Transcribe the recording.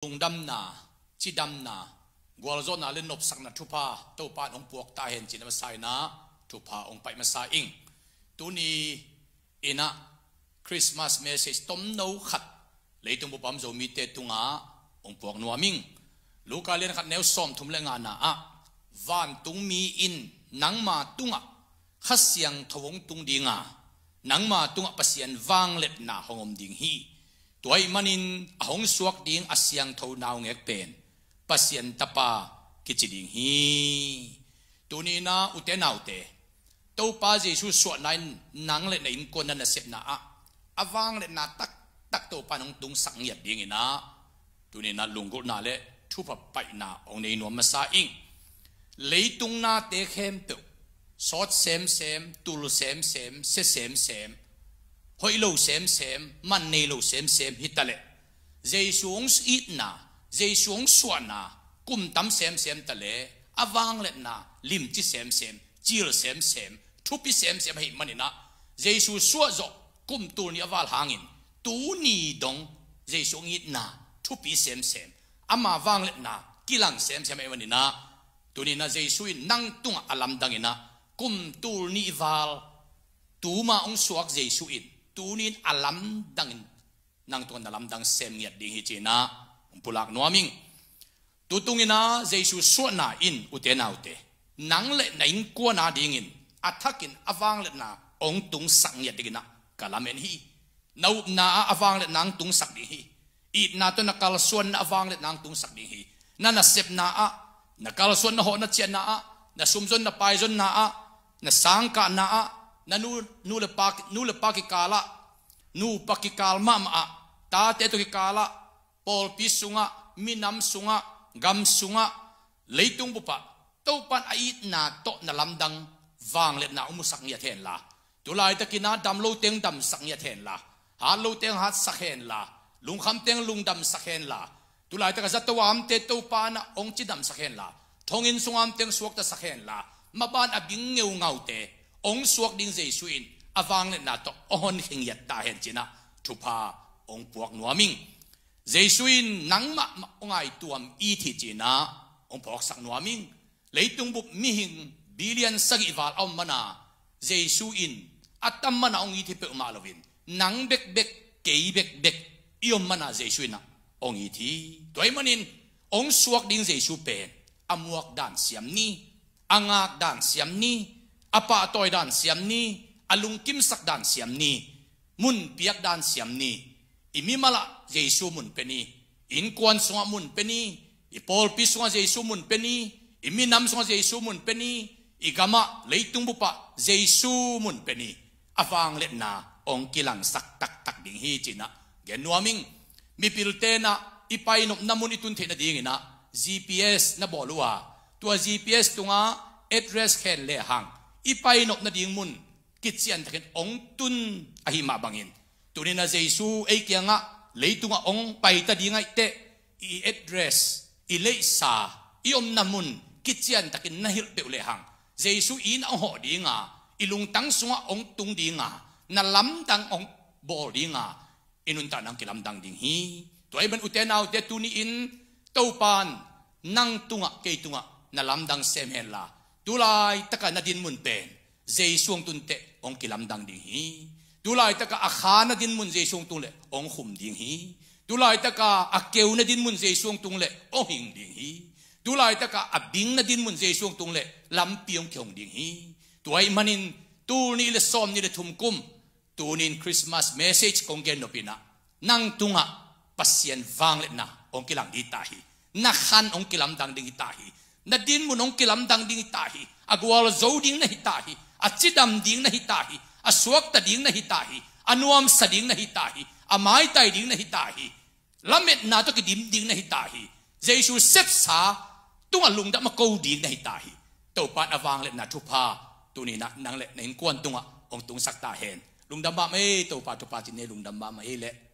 tung đâm na chi đâm na gwal zo na le nop sak na thupa to pa ong puak ta hen chỉ ma sai na thupa ông phải ma sa ing tu ni ina christmas message tom no tung leitung bam zo mi te tunga ong puak nuwa ming luka len khat neu som thum le nga na à van tung mi in nang ma tunga khasiang thùng tung đi dinga nang ma tunga pasian vang lep na hong hongom ding hi tuổi manin ahong suak ding asyang thâu nào ngek pen pasien tapa kichiding hi tuni na ute nau te to pa jesu suat nai nang le nei kon na sep na a awang le na tak tak to pa nong tung sak ngiat ding ina tuni na lunggo na le thu pa pai na ong nei no ma sa ing leitung na te khem pe sot sem sem tul sem sem se sem sem hoi lo sem sem man nei lo sem sem hi tale zai xuống ít na zai xuống suan na kum tam sem sem tale awang let na lim chi sem sem chil sem sem thupi sem sem hi manina zai su suwa zo kum tu ni awal hangin tu ni dong zai xuống ít na thupi sem sem ama vang let na kilang sem sem hi manina tu ni na zai suin nang tung alam dangina kum tu ni wal tu ma ong suak su in tunin alam dang nang tuan alam dang sem ngiat ding hi china pulak nuaming tutungina jesu suana in utena ute nang le na in kwa na ding in athakin avang le na ong tung sak ngiat ding na kalamen hi nau na avang le nang tung sak ding hi it na to na kal suan na awang le nang tung sak ding hi na na sep na a na kal suan na ho na chen na a na sumzon na paizon na a na sangka na a na nu nu le pak nu le pak kala nu pak kalma a, ta te to kala pol pi sunga minam sunga gam sunga leitung bu pa to pan ai na to na lam dang, wang le na umu sak nia then la tu lai ta kina dam lo teng dam sak nia then la ha lo teng ha sak hen la lung kham teng lung dam sak hen la tu lai ta ka zat to am te to pan ong chi dam sak hen la thongin sungam teng suak ta sak hen la ma ban maban abing ngeu ngau te ông suộc đinh dây suin avang à, lên na to ôn hình yết ta hẹn hen china thupa ông buộc nuwa mình, dây suin nang ma ông ai tuam thì thi china ông puak sak nuwa ming leitung bup mi hing billion sak ông mà na dây suin atam à, mana ông i thi pe ma lovin bẹt bẹt bek bẹt bẹt, bek mà na dây suin na ông i thi toy manin ông suộc đinh dây su pe amuak à, dan siam ni angak dan siam ni apa toy dan siam ni alung kim sak dan siam ni mun piak dan siam ni imi mala jesu mun peni in kwan sunga mun peni ipol pi sunga jesu mun peni imi nam sunga jesu mun peni igama leitung bupa jesu mun peni avang let na ong kilang sak tak tak ding hi china genuaming mi pilte na ipai nop namun itun the na ding na GPS na bolua tua GPS tunga address khen le hang ipai nop na ding mun kitsian takin ong tun ahima bangin tunin na jesu ay kya nga leitunga ong paita di nga ite i address i leisa iom namun kitsian takin nahir pe ulehang jesu in ang ho di nga ilung tang sunga ong tung di nga na tang ong bo di nga inunta nang kilam dang ding hi tuay ban utenaw de tuni in taupan nang tunga kay tunga na lam dang tulay lai taka na din mun pen zay suang tunte te ong kilam dang ding hi tu lai taka akha na din mun zay suang tung le ong hum ding hi tu taka akeu na din mun zay suang tung le ong hing ding hi tu lai taka abing na din mun zay suang tung le lam piong kyong ding hi tu ai manin tu ni le som ni le thum kum tu ni christmas message kong gen pina nang tunga pasien vang le na ong kilang itahi ta na khan ong kilam dang ding itahi na din mu nong kilam dang ding ta hi agwal zo ding na hi ta hi achidam ding na hi ta hi aswak ta ding na hi anuam sa ding na hi ta hi amai tai ding na hi ta lamet na to ki dim ding na hi ta hi sep sa tung alung da ma ko ding na hi ta hi to pa awang le na thu pa tu ni na nang le nen kwan tunga ong tung sak ta hen lung dam ba me to pa to pa chin ne lung dam ba ma e